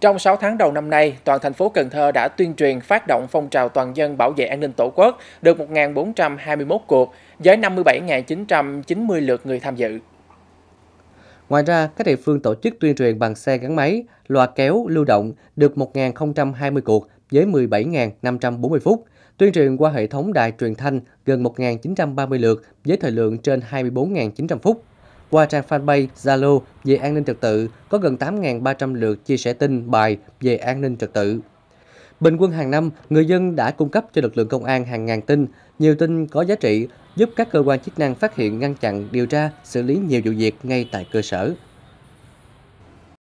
Trong 6 tháng đầu năm nay, toàn thành phố Cần Thơ đã tuyên truyền phát động phong trào toàn dân bảo vệ an ninh Tổ quốc được 1.421 cuộc với 57.990 lượt người tham dự. Ngoài ra, các địa phương tổ chức tuyên truyền bằng xe gắn máy, loa kéo lưu động được 1.020 cuộc với 17.540 phút, tuyên truyền qua hệ thống đài truyền thanh gần 1.930 lượt với thời lượng trên 24.900 phút. Qua trang fanpage Zalo về an ninh trật tự có gần 8.300 lượt chia sẻ tin bài về an ninh trật tự. Bình quân hàng năm, người dân đã cung cấp cho lực lượng công an hàng ngàn tin, nhiều tin có giá trị, giúp các cơ quan chức năng phát hiện, ngăn chặn, điều tra, xử lý nhiều vụ việc ngay tại cơ sở.